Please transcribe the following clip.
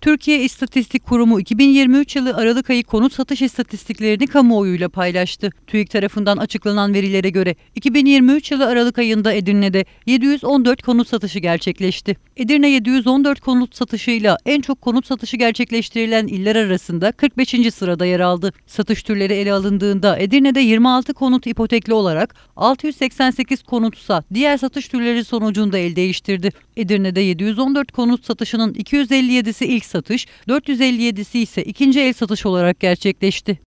Türkiye İstatistik Kurumu 2023 yılı Aralık ayı konut satış istatistiklerini kamuoyuyla paylaştı. TÜİK tarafından açıklanan verilere göre 2023 yılı Aralık ayında Edirne'de 714 konut satışı gerçekleşti. Edirne 714 konut satışıyla en çok konut satışı gerçekleştirilen iller arasında 45. sırada yer aldı. Satış türleri ele alındığında Edirne'de 26 konut ipotekli olarak 688 konutsa diğer satış türleri sonucunda el değiştirdi. Edirne'de 714 konut satışının 257'si ilk satış, 457'si ise ikinci el satış olarak gerçekleşti.